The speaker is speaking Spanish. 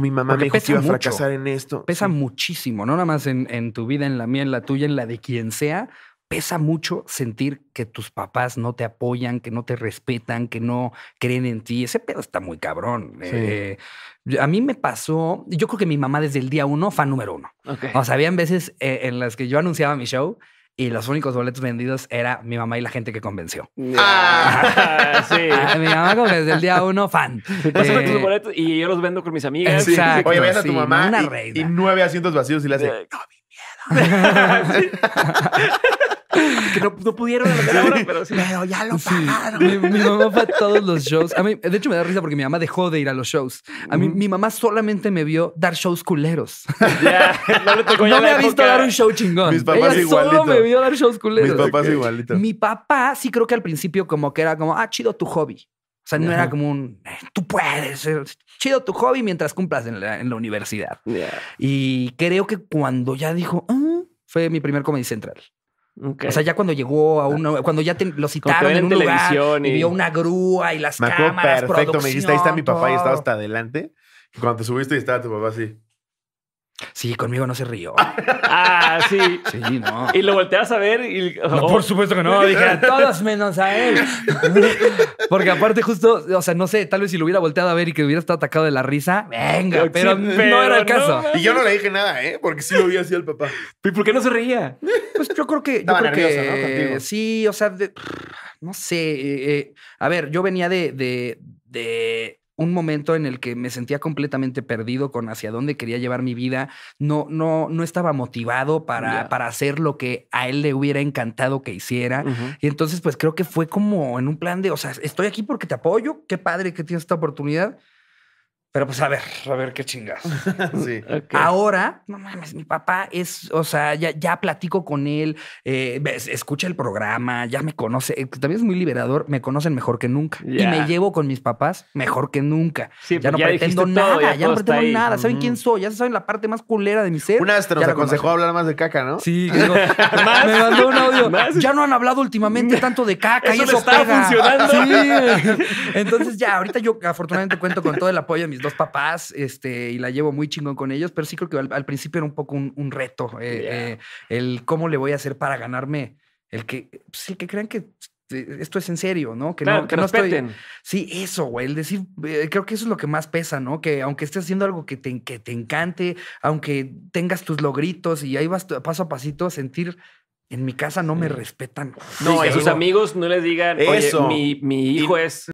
mi mamá me dijo que iba a fracasar en esto. Pesa muchísimo, no nada más en, tu vida, en la mía, en la tuya, en la de quien sea. Pesa mucho sentir que tus papás no te apoyan, que no te respetan, que no creen en ti. Ese pedo está muy cabrón. Eh, eh, a mí me pasó, yo creo que mi mamá desde el día uno, fan número uno. O sea, habían veces eh, en las que yo anunciaba mi show y los únicos boletos vendidos era mi mamá y la gente que convenció. Ah, ah sí. mi mamá como desde el día uno, fan. Pásame pues, eh, tus boletos y yo los vendo con mis amigas. Oye, ves a tu mamá y, nueve asientos vacíos y le hace... que no, pudieron pero, sí. ya lo pagaron. Mi, mamá fue a todos los shows. de hecho, me da risa porque mi mamá dejó de ir a los shows. A mí, mi mamá solamente me vio dar shows culeros. Ya no, me ha visto dar un show chingón. Mis solo me vio dar shows culeros. Mis papás igualito. Mi papá sí creo que al principio como que era como, ah, chido tu hobby. O sea, no era como un eh, tú puedes, eh, chido tu hobby mientras cumplas en la, universidad. Y creo que cuando ya dijo, ah", fue mi primer Comedy Central. O sea, ya cuando llegó a uno, cuando ya lo citaron en un lugar y... vio una grúa y las me cámaras, perfecto, me dijiste, ahí está mi papá y estaba hasta adelante. Cuando te subiste y estaba tu papá así. Sí, conmigo no se rió. ah, sí. Sí, no. Y lo volteas a ver y. No, oh. por supuesto que no. Dije, a todos menos a él. Porque aparte, justo, o sea, no sé, tal vez si lo hubiera volteado a ver y que hubiera estado atacado de la risa, venga, pero, no era el caso. y yo no le dije nada, ¿eh? Porque sí lo vi así al papá. ¿Y por qué no se reía? Pues yo creo que. yo creo que, Sí, o sea, no sé. Eh, eh, a ver, yo venía de, de un momento en el que me sentía completamente perdido con hacia dónde quería llevar mi vida. No, no, no estaba motivado para, para hacer lo que a él le hubiera encantado que hiciera. Y entonces, pues creo que fue como en un plan de, o sea, estoy aquí porque te apoyo. Qué padre que tienes esta oportunidad pero pues a ver, a ver qué chingas. sí. Ahora, no mames, mi papá es, o sea, ya, ya platico con él, eh, escucha el programa, ya me conoce, eh, también es muy liberador, me conocen mejor que nunca. Y me llevo con mis papás mejor que nunca. ya, no pretendo nada, ya, no pretendo nada, saben quién soy, ya saben la parte más culera de mi ser. Una vez te nos aconsejó hablar más de caca, ¿no? Sí, digo, me mandó un audio. Ya no han hablado últimamente tanto de caca eso y eso está funcionando. Sí. Entonces ya, ahorita yo afortunadamente cuento con todo el apoyo de mis los dos papás este, y la llevo muy chingón con ellos, pero sí creo que al, principio era un poco un, reto eh, eh, el cómo le voy a hacer para ganarme el que, sí pues, que crean que eh, esto es en serio, ¿no? Que no, que, Estoy... Sí, eso, güey. El decir, creo que eso es lo que más pesa, ¿no? Que aunque estés haciendo algo que te, que te encante, aunque tengas tus logritos y ahí vas paso a pasito a sentir. En mi casa no me respetan. No, a sus amigos no les digan, eso. mi, hijo es.